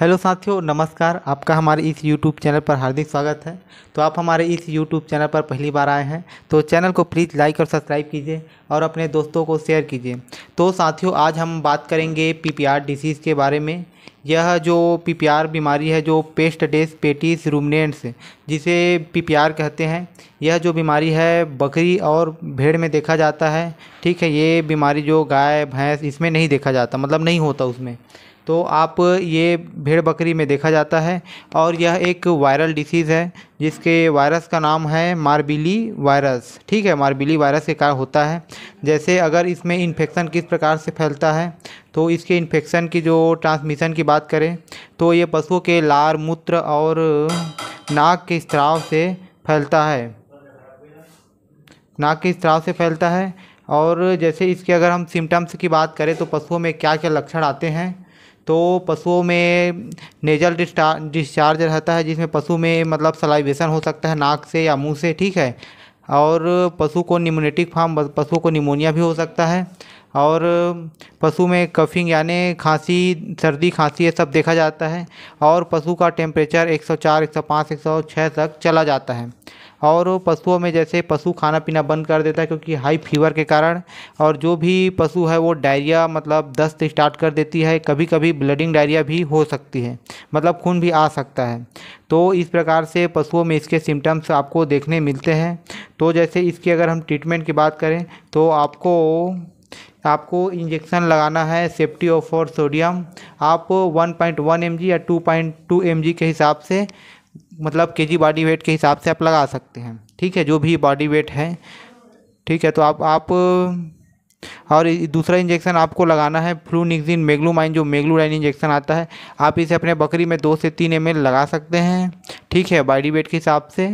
hello साथियों नमस्कार आपका हमारे इस यूट्यूब चैनल पर हार्दिक स्वागत है तो आप हमारे इस यूट्यूब चैनल पर पहली बार आए हैं तो चैनल को प्लीज़ लाइक और सब्सक्राइब कीजिए और अपने दोस्तों को शेयर कीजिए तो साथियों आज हम बात करेंगे पीपीआर डिसीज़ के बारे में यह जो पीपीआर बीमारी है जो पेस्ट डेस पेटिस रूमनेंट्स जिसे पीपीआर कहते हैं यह जो बीमारी है बकरी और भेड़ में देखा जाता है ठीक है ये बीमारी जो गाय भैंस इसमें नहीं देखा जाता मतलब नहीं होता उसमें तो आप ये भेड़ बकरी में देखा जाता है और यह एक वायरल डिसीज़ है जिसके वायरस का नाम है मारबीली वायरस ठीक है मारबीली वायरस के कारण होता है जैसे अगर इसमें इन्फेक्शन किस प्रकार से फैलता है तो इसके इन्फेक्शन की जो ट्रांसमिशन की बात बात करें तो ये पशुओं के लार मूत्र और नाक के स्त्राव से फैलता है नाक के स्त्राव से फैलता है और जैसे इसके अगर हम सिम्टम्स की बात करें तो पशुओं में क्या क्या लक्षण आते हैं तो पशुओं में नेजल डिस्चार्ज रहता है जिसमें पशु में मतलब सलाइवेशन हो सकता है नाक से या मुंह से ठीक है और पशु को निमोनेटिक फार्म पशुओं को निमोनिया भी हो सकता है और पशु में कफिंग यानी खांसी सर्दी खांसी ये सब देखा जाता है और पशु का टेम्परेचर 104, 105, 106 तक चला जाता है और पशुओं में जैसे पशु खाना पीना बंद कर देता है क्योंकि हाई फीवर के कारण और जो भी पशु है वो डायरिया मतलब दस्त स्टार्ट कर देती है कभी कभी ब्लडिंग डायरिया भी हो सकती है मतलब खून भी आ सकता है तो इस प्रकार से पशुओं में इसके सिम्टम्स आपको देखने मिलते हैं तो जैसे इसकी अगर हम ट्रीटमेंट की बात करें तो आपको आपको इंजेक्शन लगाना है सेफ्टी ऑफ फॉर सोडियम आप 1.1 पॉइंट या 2.2 पॉइंट के हिसाब से मतलब के जी बॉडी वेट के हिसाब से आप लगा सकते हैं ठीक है जो भी बॉडी वेट है ठीक है तो आप आप और दूसरा इंजेक्शन आपको लगाना है फ्लू फ्लूनिक्सिन मेगलूमाइन जो मेग्लूलाइन इंजेक्शन आता है आप इसे अपने बकरी में दो से तीन एम लगा सकते हैं ठीक है बॉडी वेट के हिसाब से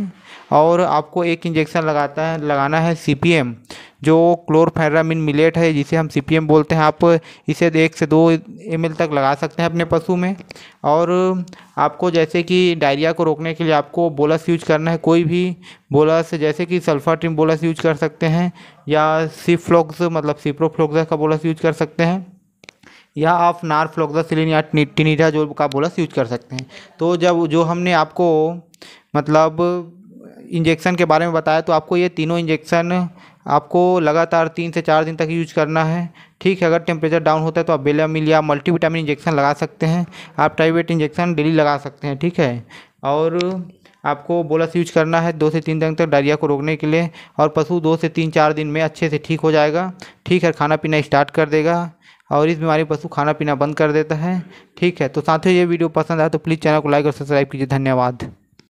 और आपको एक इंजेक्शन लगाता है लगाना है सी जो क्लोरफेरामिन मिलेट है जिसे हम सी बोलते हैं आप इसे एक से दो एम तक लगा सकते हैं अपने पशु में और आपको जैसे कि डायरिया को रोकने के लिए आपको बोलस यूज करना है कोई भी बोलस जैसे कि सल्फा ट्रिम बोलस यूज कर सकते हैं या सीफ्लोक्स मतलब सीप्रोफ्लोक्स का बोलस यूज कर सकते हैं या आप नारफ्लोक्सासिलिन या टीनिडा जो का बोलस यूज कर सकते हैं तो जब जो हमने आपको मतलब इंजेक्शन के बारे में बताया तो आपको ये तीनों इंजेक्शन आपको लगातार तीन से चार दिन तक यूज करना है ठीक है अगर टेम्परेचर डाउन होता है तो आप बेला मिल या मल्टीविटामिन इंजेक्शन लगा सकते हैं आप ट्राइवेट इंजेक्शन डेली लगा सकते हैं ठीक है और आपको बोलस यूज करना है दो से तीन दिन तक डायरिया को रोकने के लिए और पशु दो से तीन चार दिन में अच्छे से ठीक हो जाएगा ठीक है खाना पीना स्टार्ट कर देगा और इस बीमारी पशु खाना पीना बंद कर देता है ठीक है तो साथ ही ये वीडियो पसंद आया तो प्लीज़ चैनल को लाइक और सब्सक्राइब कीजिए धन्यवाद